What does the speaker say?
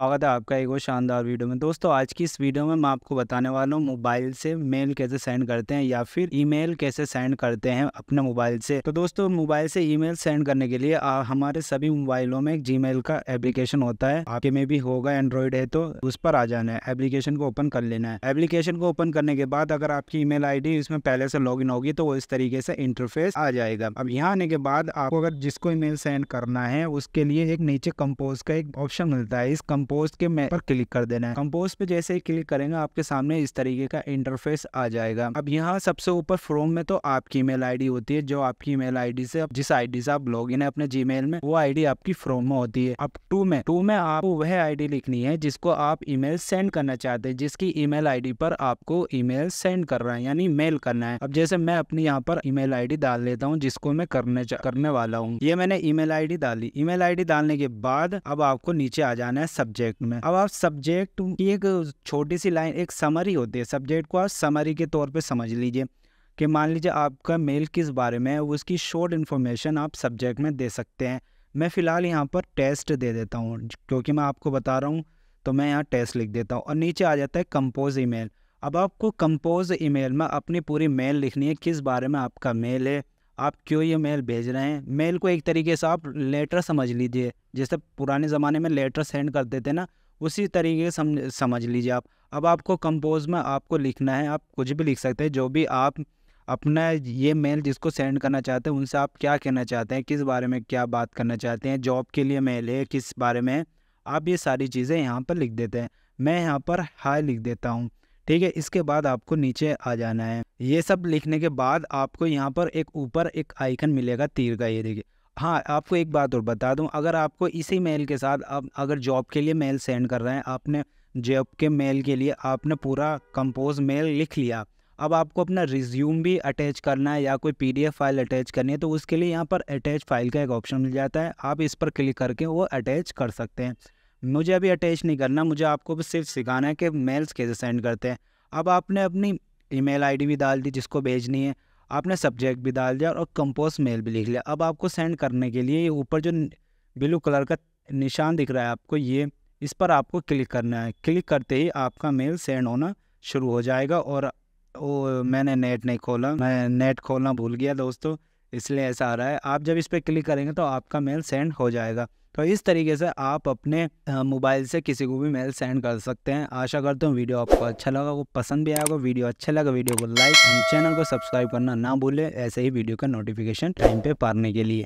स्वागत है आपका एक और शानदार वीडियो में दोस्तों आज की इस वीडियो में मैं आपको बताने वाला हूँ मोबाइल से मेल कैसे सेंड करते हैं या फिर ईमेल कैसे सेंड करते हैं अपने मोबाइल से तो दोस्तों मोबाइल से ईमेल सेंड करने के लिए आ, हमारे सभी मोबाइलों में जीमेल का एप्लीकेशन होता है आपके में भी होगा एंड्रॉइड है तो उस पर आ जाना है एप्लीकेशन को ओपन कर लेना है एप्लीकेशन को ओपन करने के बाद अगर आपकी ई मेल इसमें पहले से लॉग होगी तो वो इस तरीके से इंटरफेस आ जाएगा अब यहाँ आने के बाद आपको अगर जिसको ई सेंड करना है उसके लिए एक नीचे कम्पोज का एक ऑप्शन मिलता है इस कंपोज के मैप पर क्लिक कर देना है कंपोज पे जैसे ही क्लिक करेंगे आपके सामने इस तरीके का इंटरफेस आ जाएगा अब यहाँ सबसे ऊपर फ्रोम में तो आपकी ईमेल आईडी होती है जो आपकी ईमेल आईडी से जिस आईडी से आप लॉग इन है अपने जी में वो आईडी आपकी फ्रोम में होती है अब टू में टू में आपको वह आईडी लिखनी है जिसको आप ईमेल सेंड करना चाहते हैं जिसकी ईमेल आईडी पर आपको ईमेल सेंड करना है यानी मेल करना है अब जैसे मैं अपनी यहाँ पर ईमेल आईडी डाल लेता हूँ जिसको मैं करने करने वाला हूँ ये मैंने ईमेल आईडी डाली ईमेल आईडी डालने के बाद अब आपको नीचे आ जाना है सब सब्जेक्ट में अब आप सब्जेक्ट की एक छोटी सी लाइन एक समरी होती है सब्जेक्ट को आप समरी के तौर पर समझ लीजिए कि मान लीजिए आपका मेल किस बारे में है उसकी शॉर्ट इन्फॉर्मेशन आप सब्जेक्ट में दे सकते हैं मैं फ़िलहाल यहाँ पर टेस्ट दे देता हूँ क्योंकि मैं आपको बता रहा हूँ तो मैं यहाँ टेस्ट लिख देता हूँ और नीचे आ जाता है कंपोज ईमेल अब आपको कंपोज ईमेल में अपनी पूरी मेल लिखनी है किस बारे में आपका मेल है आप क्यों ये मेल भेज रहे हैं मेल को एक तरीके से आप लेटर समझ लीजिए जैसे पुराने ज़माने में लेटर सेंड करते थे ना उसी तरीके से समझ लीजिए आप अब आपको कंपोज में आपको लिखना है आप कुछ भी लिख सकते हैं जो भी आप अपना ये मेल जिसको सेंड करना चाहते हैं उनसे आप क्या कहना चाहते हैं किस बारे में क्या बात करना चाहते हैं जॉब के लिए मेल है किस बारे में आप ये सारी चीज़ें यहाँ पर लिख देते हैं मैं यहाँ पर हाई लिख देता हूँ ठीक है इसके बाद आपको नीचे आ जाना है ये सब लिखने के बाद आपको यहाँ पर एक ऊपर एक आइकन मिलेगा तीर का ये देखिए हाँ आपको एक बात और बता दूँ अगर आपको इसी मेल के साथ आप अगर जॉब के लिए मेल सेंड कर रहे हैं आपने जॉब के मेल के लिए आपने पूरा कंपोज मेल लिख लिया अब आपको अपना रिज्यूम भी अटैच करना है या कोई पीडीएफ फाइल अटैच करनी है तो उसके लिए यहाँ पर अटैच फाइल का एक ऑप्शन मिल जाता है आप इस पर क्लिक करके वो अटैच कर सकते हैं मुझे अभी अटैच नहीं करना मुझे आपको सिर्फ सिखाना है कि मेल्स कैसे सेंड करते हैं अब आपने अपनी ईमेल आईडी भी डाल दी जिसको भेजनी है आपने सब्जेक्ट भी डाल दिया और कंपोज मेल भी लिख लिया अब आपको सेंड करने के लिए ऊपर जो ब्लू कलर का निशान दिख रहा है आपको ये इस पर आपको क्लिक करना है क्लिक करते ही आपका मेल सेंड होना शुरू हो जाएगा और ओ, मैंने नेट नहीं खोला मैं नेट खोलना भूल गया दोस्तों इसलिए ऐसा आ रहा है आप जब इस पर क्लिक करेंगे तो आपका मेल सेंड हो जाएगा तो इस तरीके से आप अपने मोबाइल से किसी को भी मेल सेंड कर सकते हैं आशा करता हूँ वीडियो आपको अच्छा लगा वो पसंद भी आएगा वीडियो अच्छा लगा वीडियो को लाइक एंड चैनल को सब्सक्राइब करना ना भूलें ऐसे ही वीडियो का नोटिफिकेशन टाइम पे पाने के लिए